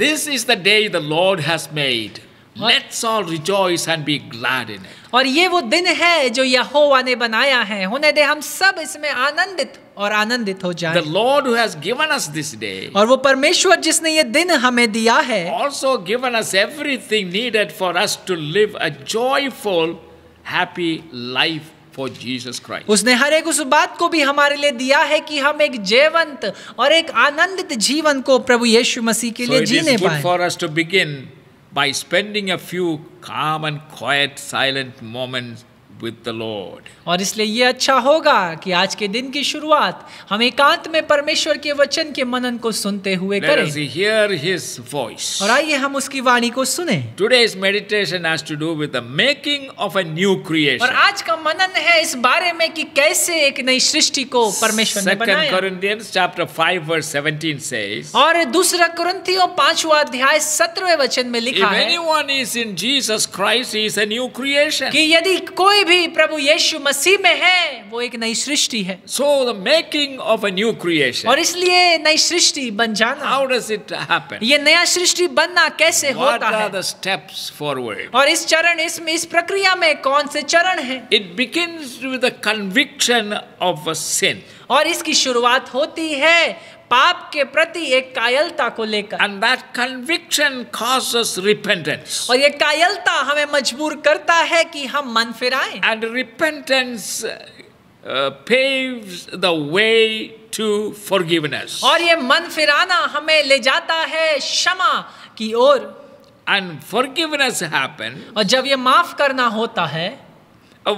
This is the day the Lord has made. Let's all rejoice and be glad in it. और ये वो दिन है जो यहोवा ने बनाया है होने दे हम सब इसमें आनंदित और आनंदित हो जाएं। The Lord who has given us this day. और वो परमेश्वर जिसने ये दिन हमें दिया है Also given us everything needed for us to live a joyful happy life for Jesus Christ उसने हर एक उस बात को भी हमारे लिए दिया है कि हम एक जयवंत और एक आनंदित जीवन को प्रभु यीशु मसीह के लिए so जीने पाए for us to begin by spending a few calm and quite silent moments with the Lord. और इसलिए ये अच्छा होगा कि आज के दिन की शुरुआत हम एकांत में परमेश्वर के वचन के मनन को सुनते हुए Let करें us hear his voice. और आइए हम उसकी वाणी को सुने Today's meditation has to do with the making of a new creation. और आज का मनन है इस बारे में कि कैसे एक नई सृष्टि को परमेश्वर ने बनाया Corinthians chapter 5 verse 17 says और दूसरा कुरिन्थियों पांचवा अध्याय सत्रहवें वचन में लिखा If है anyone is in Jesus Christ he is a new creation. कि यदि कोई भी प्रभु यीशु मसीह में है वो एक नई सृष्टि है so the making of a new creation और इसलिए नई सृष्टि बन जाना हाउ डज इट हैपन ये नया सृष्टि बनना कैसे What होता है द स्टेप्स फॉरवर्ड और इस चरण इस इस प्रक्रिया में कौन से चरण है it begins with the conviction of a sin और इसकी शुरुआत होती है पाप के प्रति एक कायलता को लेकर and that conviction causes repentance और ये कायलता हमें मजबूर करता है कि हम मन फिराए and repentance paves the way to forgiveness और ये मन फिराना हमें ले जाता है क्षमा की ओर एंड फॉरगिवनेस happen और जब ये माफ करना होता है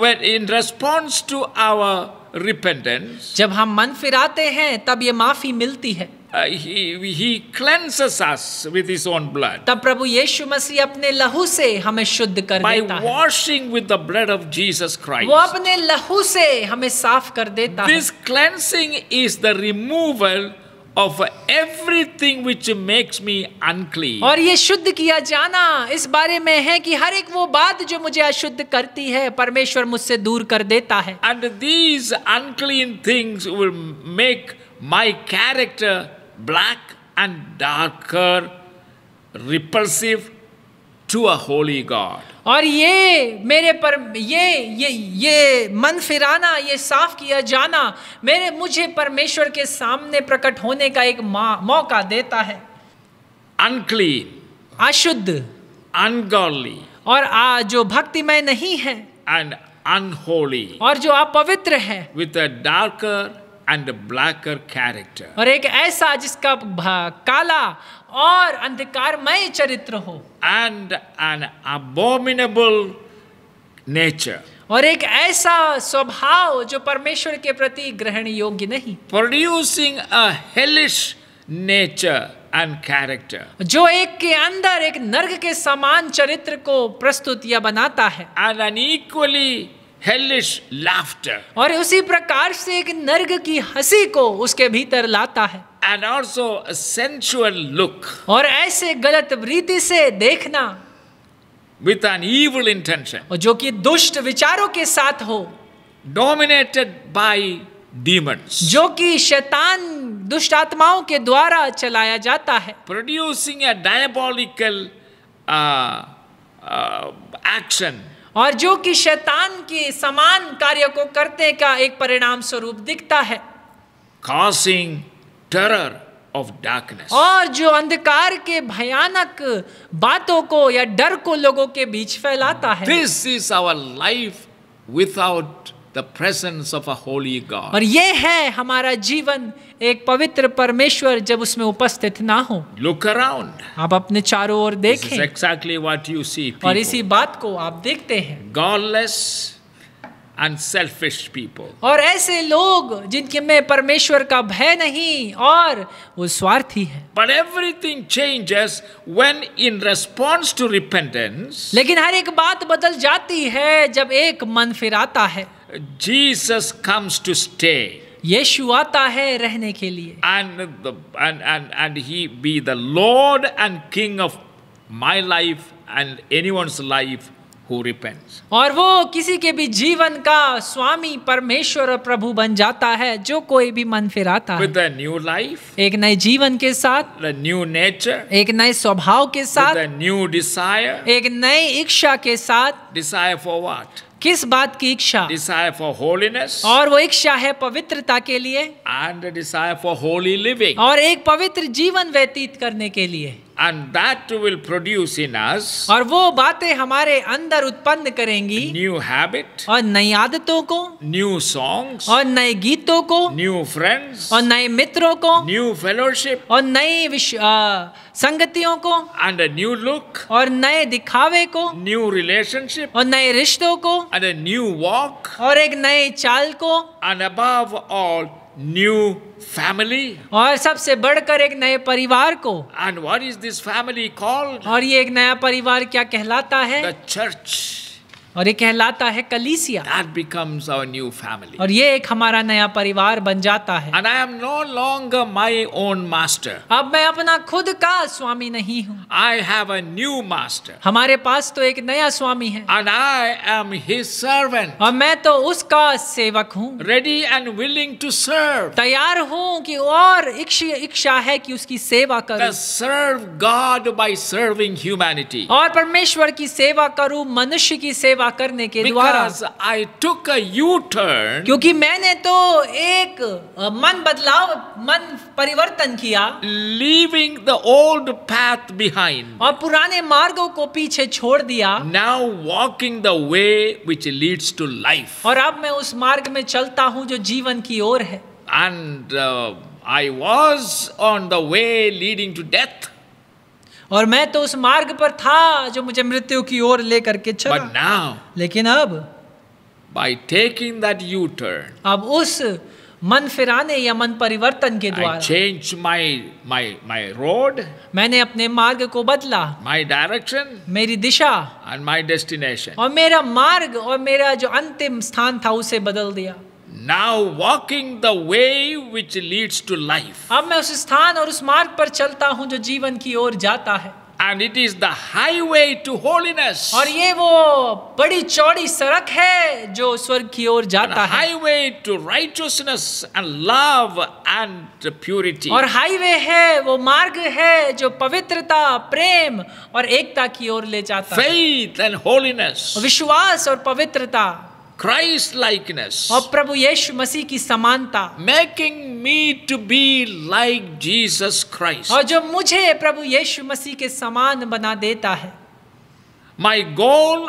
when in response to our repentance, जब हम मन फिराते हैं तब ये माफी मिलती है uh, he, he cleanses us with his own blood. तब प्रभु यीशु मसीह अपने लहू से हमें शुद्ध कर By देता है। washing with the blood of Jesus Christ. वो अपने लहू से हमें साफ कर देता This है। This cleansing is the removal of everything which makes me unclean. और ये शुद्ध किया जाना इस बारे में है कि हर एक वो बात जो मुझे अशुद्ध करती है परमेश्वर मुझसे दूर कर देता है And these unclean things will make my character black and darker, repulsive to a holy God और ये मेरे पर ये ये ये मन फिराना ये साफ किया जाना मेरे मुझे परमेश्वर के सामने प्रकट होने का एक मौका देता है अनक्लीन अशुद्ध अनगॉडली और आ जो भक्तिमय नहीं है एंड अनहोली और जो अपवित्र है with a darker and a character और एक ऐसा जिसका काला और अंधकारमय चरित्र हो एंड एन अबोमिनेबल नेचर और एक ऐसा स्वभाव जो परमेश्वर के प्रति ग्रहण योग्य नहीं producing a hellish nature and character जो एक के अंदर एक नर्ग के समान चरित्र को प्रस्तुत या बनाता है and an equally hellish laughter और उसी प्रकार से एक नर्ग की हंसी को उसके भीतर लाता है and also a sensual look और ऐसे गलत रीति से देखना with an evil intention और जो कि दुष्ट विचारों के साथ हो dominated by demons जो कि शैतान दुष्ट आत्माओं के द्वारा चलाया जाता है producing a diabolical uh, uh, action और जो कि शैतान की समान कार्य को करते का एक परिणाम स्वरूप दिखता है कॉसिंग टेरर ऑफ डार्कनेस और जो अंधकार के भयानक बातों को या डर को लोगों के बीच फैलाता है this is our life without the presence of a holy God. और ये है हमारा जीवन एक पवित्र परमेश्वर जब उसमें उपस्थित ना हो Look around. आप अपने चारों ओर देखें This is exactly what you see, people. और इसी बात को आप देखते हैं Godless and selfish people. और ऐसे लोग जिनके में परमेश्वर का भय नहीं और वो स्वार्थी है But everything changes when in response to repentance. लेकिन हर एक बात बदल जाती है जब एक मन फिराता है Jesus comes to stay. यीशु आता है रहने के लिए and the, and and and he be the lord and king of my life and anyone's life who repents और वो किसी के भी जीवन का स्वामी परमेश्वर और प्रभु बन जाता है जो कोई भी मन फिराता है with a new life एक नए जीवन के साथ a new nature एक नए स्वभाव के साथ with a new desire एक नए इच्छा के साथ desire for what किस बात की इच्छा डिसाइड फॉर होलीनेस और वो इच्छा है पवित्रता के लिए and decide for holy living और एक पवित्र जीवन व्यतीत करने के लिए and that will produce in us aur wo baatein hamare andar utpann karengi new habit aur nayi aadaton ko new songs aur naye geeton ko new friends aur naye mitron ko new fellowship aur naye vish संगतियों को and new look और नए दिखावे को new relationship और नए रिश्तों को and new walk और एक नए चाल को एंड अब ऑल new family और सबसे बढ़कर एक नए परिवार को and what is this family called और ये एक नया परिवार क्या कहलाता है the church और ये कहलाता है कलीसिया that becomes our new family और ये एक हमारा नया परिवार बन जाता है and I am no longer my own master अब मैं अपना खुद का स्वामी नहीं हूँ I have a new master हमारे पास तो एक नया स्वामी है and I am his servant और मैं तो उसका सेवक हूँ ready and willing to serve तैयार हूँ कि और इच्छा है कि उसकी सेवा करूं serve God by serving humanity और परमेश्वर की सेवा करूं मनुष्य की सेवा पूरा करने के द्वारा आई टुक यू टर्न क्योंकि मैंने तो एक मन बदलाव मन परिवर्तन किया leaving the old path behind और पुराने मार्गों को पीछे छोड़ दिया now walking the way which leads to life और अब मैं उस मार्ग में चलता हूँ जो जीवन की ओर है and I was on the way leading to death और मैं तो उस मार्ग पर था जो मुझे मृत्यु की ओर लेकर के चला now, लेकिन अब by taking that U-turn, अब उस मन फिराने या मन परिवर्तन के द्वारा change my my my road मैंने अपने मार्ग को बदला माई डायरेक्शन मेरी दिशा and माई डेस्टिनेशन और मेरा मार्ग और मेरा जो अंतिम स्थान था उसे बदल दिया now walking the way which leads to life. अब मैं उस स्थान और उस मार्ग पर चलता हूँ जो जीवन की ओर जाता है And it is the highway to holiness. और ये वो बड़ी चौड़ी सड़क है जो स्वर्ग की ओर जाता है highway to righteousness and love and purity. और हाईवे है वो मार्ग है जो पवित्रता प्रेम और एकता की ओर ले जाता Faith है Faith and holiness. विश्वास और पवित्रता Christ likeness. और प्रभु यीशु मसीह की समानता. Making me to be like Jesus Christ. और जो मुझे प्रभु यीशु मसीह के समान बना देता है. My goal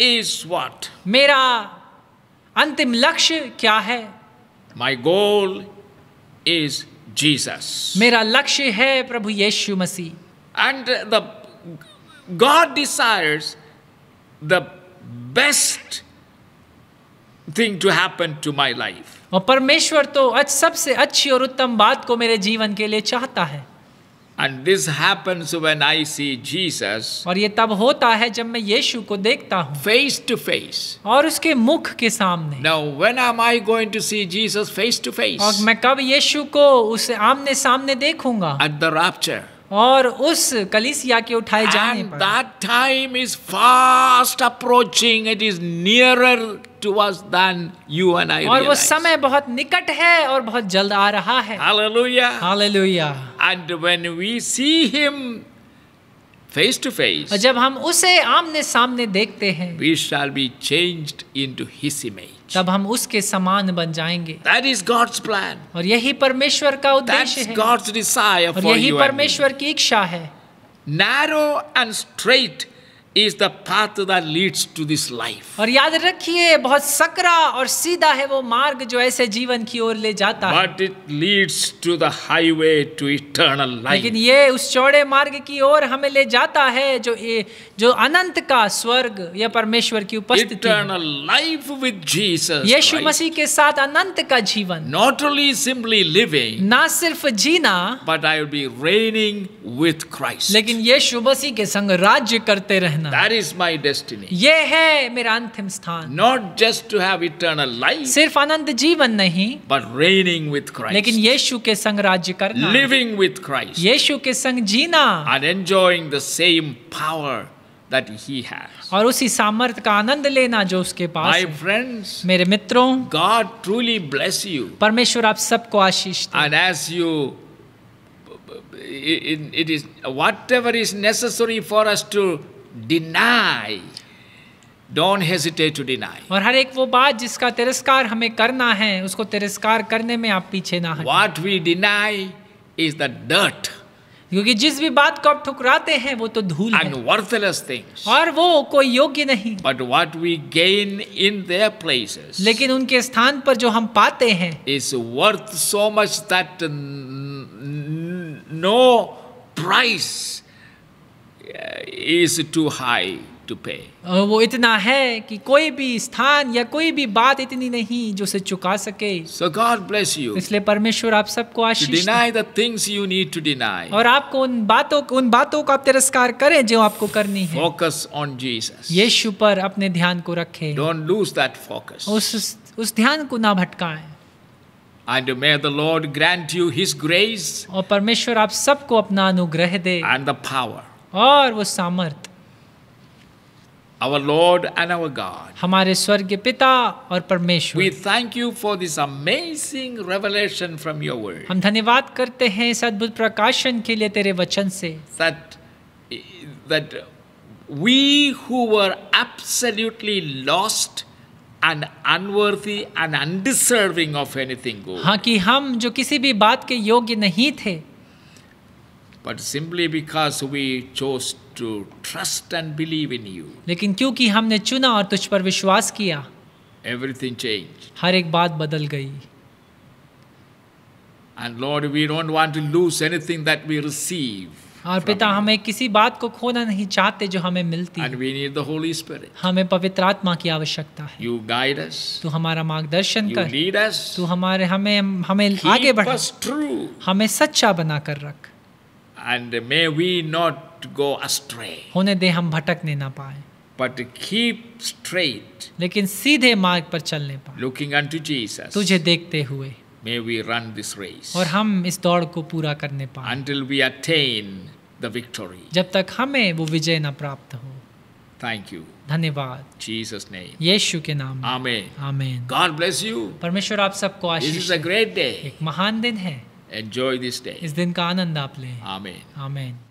is what? मेरा अंतिम लक्ष्य क्या है? My goal is Jesus. मेरा लक्ष्य है प्रभु यीशु मसीह. And the God desires the best thing to happen to my life. और परमेश्वर तो अच्छ सबसे अच्छी और उत्तम बात को मेरे जीवन के लिए चाहता है And this happens when I see Jesus. और ये तब होता है जब मैं यीशु को देखता हूँ Face to face. और उसके मुख के सामने Now when am I going to see Jesus face to face? और मैं कब यीशु को उसे आमने सामने देखूंगा At the rapture. और उस कलिसिया के उठाए जाने पर that time is fast approaching it is nearer to us than you and I और वो समय बहुत निकट है और बहुत जल्द आ रहा है hallelujah hallelujah and when we see him face to face जब हम उसे आमने सामने देखते हैं we shall be changed into his image तब हम उसके समान बन जाएंगे That is God's plan. और यही परमेश्वर का उद्देश्य है। और यही परमेश्वर की इच्छा है narrow and straight is the path that leads to this life और याद रखिए बहुत सकरा और सीधा है वो मार्ग जो ऐसे जीवन की ओर ले जाता है but it leads to the highway to eternal life लेकिन ये उस चौड़े मार्ग की ओर हमें ले जाता है जो ये जो अनंत का स्वर्ग या परमेश्वर की उपस्थिति इटर्नल लाइफ विद जीसस यीशु मसीह के साथ अनंत का जीवन नॉट ओनली सिंपली लिविंग ना सिर्फ जीना but I will be reigning with Christ लेकिन यीशु मसीह के संग राज्य करते रहना That is my destiny. ये है मेरा अंतिम स्थान Not just to have eternal life, सिर्फ आनंद जीवन नहीं but reigning with Christ. लेकिन के संग राज्य करना living with Christ, के संग जीना and enjoying the same power that he has. और उसी सामर्थ का आनंद लेना जो उसके पास My है। friends, मेरे मित्रों God truly bless you. परमेश्वर आप सबको आशीष दे And as you, it is whatever is necessary for us to deny don't hesitate to deny और हर एक वो बात जिसका तिरस्कार हमें करना है उसको तिरस्कार करने में आप पीछे ना हटें what we deny is the dirt क्योंकि जिस भी बात को आप ठुकराते हैं वो तो धूल and है worthless things और वो कोई योग्य नहीं but what we gain in their places लेकिन उनके स्थान पर जो हम पाते हैं is worth so much that no price Uh, is too high to pay. वो इतना है कि कोई भी स्थान या कोई भी बात इतनी नहीं जो से चुका सके so God bless you. इसलिए परमेश्वर आप सबको आशीष the things you need to deny. और आपको उन बातों उन बातों का आप तिरस्कार करें जो आपको करनी है Focus on Jesus. यीशु पर अपने ध्यान को रखें Don't lose that focus. उस उस ध्यान को ना भटकाएं And may the Lord grant you His grace. और परमेश्वर आप सबको अपना अनुग्रह दे And the power. और वो सामर्थ our Lord and our God. हमारे स्वर्ग पिता और परमेश्वर. We thank you for this amazing revelation from your word. हम धन्यवाद करते हैं इस अद्भुत प्रकाशन के लिए तेरे वचन से. That that we who were absolutely lost and unworthy and undeserving of anything good. हाँ कि हम जो किसी भी बात के योग्य नहीं थे. but simply because we chose to trust and believe in you lekin kyunki humne chuna aur tujh par vishwas kiya everything changed har ek baat badal gayi and lord we don't want to lose anything that we receive और पिता हमें किसी बात को खोना नहीं चाहते जो हमें मिलती And we need the Holy Spirit. हमें पवित्र आत्मा की आवश्यकता है you guide us. तू हमारा मार्गदर्शन कर you lead us. तू हमारे हमें हमें Keep आगे बढ़ा हमें सच्चा बना कर रख and may we not go astray. होने दे हम भटकने ना पाए but keep straight. लेकिन सीधे मार्ग पर चलने पाए Looking unto Jesus. तुझे देखते हुए May we run this race. और हम इस दौड़ को पूरा करने पाए Until we attain the victory. जब तक हमें वो विजय ना प्राप्त हो Thank you. धन्यवाद Jesus name. यीशु के नाम में आमीन आमीन God bless you. परमेश्वर आप सबको आशीष This is a great day. एक महान दिन है Enjoy this day. इस दिन का आनंद आप लें आमीन आमीन